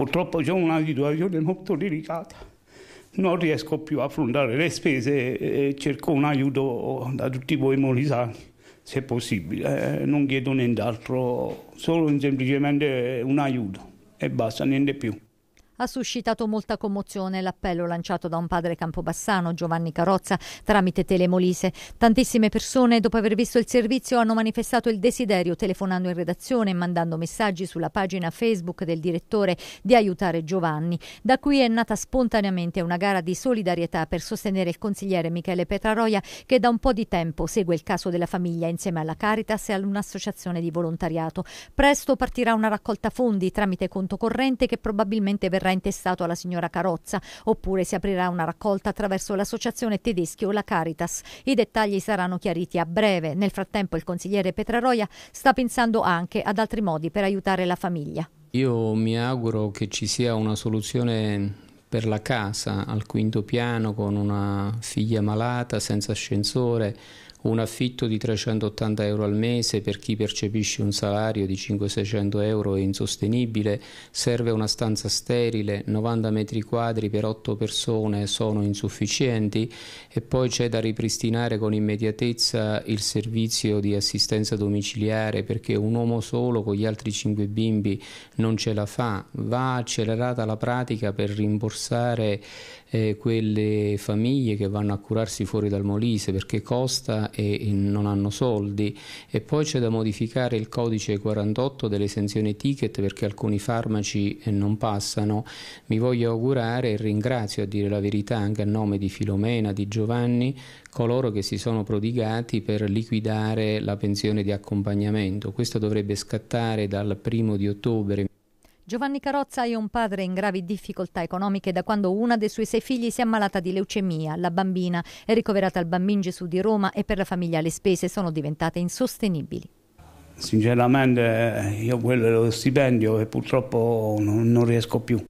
Purtroppo c'è una situazione molto delicata, non riesco più a affrontare le spese e cerco un aiuto da tutti voi molisani, se possibile. Eh, non chiedo nient'altro, solo semplicemente un aiuto e basta, niente più. Ha suscitato molta commozione l'appello lanciato da un padre campobassano, Giovanni Carozza, tramite Telemolise. Tantissime persone, dopo aver visto il servizio, hanno manifestato il desiderio, telefonando in redazione e mandando messaggi sulla pagina Facebook del direttore, di aiutare Giovanni. Da qui è nata spontaneamente una gara di solidarietà per sostenere il consigliere Michele Petraroia, che da un po' di tempo segue il caso della famiglia insieme alla Caritas e all'associazione di volontariato. Presto partirà una raccolta fondi tramite conto corrente che probabilmente verrà verrà intestato alla signora Carozza, oppure si aprirà una raccolta attraverso l'associazione tedesca o la Caritas. I dettagli saranno chiariti a breve. Nel frattempo il consigliere Petraroia sta pensando anche ad altri modi per aiutare la famiglia. Io mi auguro che ci sia una soluzione per la casa al quinto piano con una figlia malata senza ascensore un affitto di 380 euro al mese per chi percepisce un salario di 500-600 euro è insostenibile, serve una stanza sterile, 90 metri quadri per 8 persone sono insufficienti e poi c'è da ripristinare con immediatezza il servizio di assistenza domiciliare perché un uomo solo con gli altri 5 bimbi non ce la fa, va accelerata la pratica per rimborsare eh, quelle famiglie che vanno a curarsi fuori dal Molise perché costa e non hanno soldi e poi c'è da modificare il codice 48 dell'esenzione ticket perché alcuni farmaci eh, non passano. Mi voglio augurare e ringrazio a dire la verità anche a nome di Filomena, di Giovanni, coloro che si sono prodigati per liquidare la pensione di accompagnamento. Questo dovrebbe scattare dal primo di ottobre. Giovanni Carozza è un padre in gravi difficoltà economiche da quando una dei suoi sei figli si è ammalata di leucemia. La bambina è ricoverata al Bambin Gesù di Roma e per la famiglia le spese sono diventate insostenibili. Sinceramente io quello è lo stipendio e purtroppo non, non riesco più.